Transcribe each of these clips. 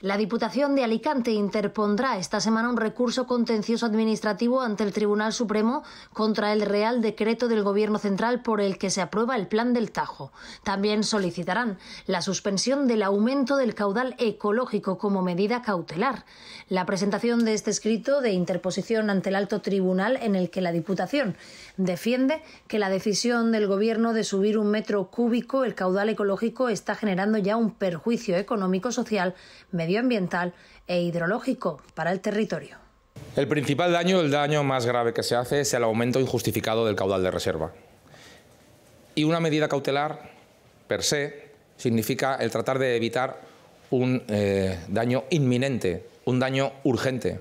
La Diputación de Alicante interpondrá esta semana un recurso contencioso administrativo ante el Tribunal Supremo contra el Real Decreto del Gobierno Central por el que se aprueba el Plan del Tajo. También solicitarán la suspensión del aumento del caudal ecológico como medida cautelar. La presentación de este escrito de interposición ante el alto tribunal en el que la Diputación defiende que la decisión del Gobierno de subir un metro cúbico el caudal ecológico está generando ya un perjuicio económico-social medioambiental e hidrológico para el territorio. El principal daño, el daño más grave que se hace, es el aumento injustificado del caudal de reserva. Y una medida cautelar, per se, significa el tratar de evitar un eh, daño inminente, un daño urgente,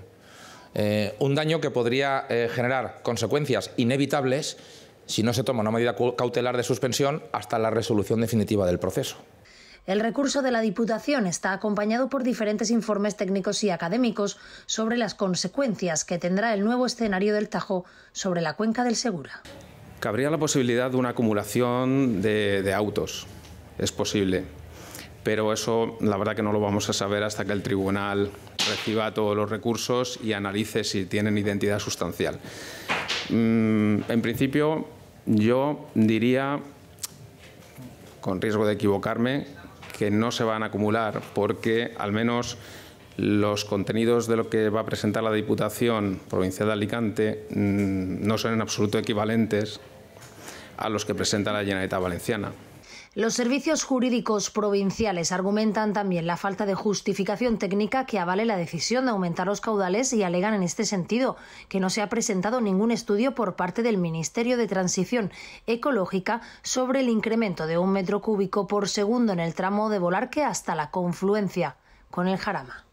eh, un daño que podría eh, generar consecuencias inevitables si no se toma una medida cautelar de suspensión hasta la resolución definitiva del proceso. El recurso de la Diputación está acompañado por diferentes informes técnicos y académicos sobre las consecuencias que tendrá el nuevo escenario del Tajo sobre la cuenca del Segura. Cabría la posibilidad de una acumulación de, autos. Es posible. Pero eso la verdad que no lo vamos a saber hasta que el tribunal reciba todos los recursos y analice si tienen identidad sustancial. Mm, en principio, yo diría, con riesgo de equivocarme, que no se van a acumular porque al menos los contenidos de lo que va a presentar la Diputación Provincial de Alicante mm, no son en absoluto equivalentes a los que presenta la Generalitat Valenciana. Los servicios jurídicos provinciales argumentan también la falta de justificación técnica que avale la decisión de aumentar los caudales y alegan en este sentido que no se ha presentado ningún estudio por parte del Ministerio de Transición Ecológica sobre el incremento de un metro cúbico por segundo en el tramo de Volarque hasta la confluencia con el Jarama.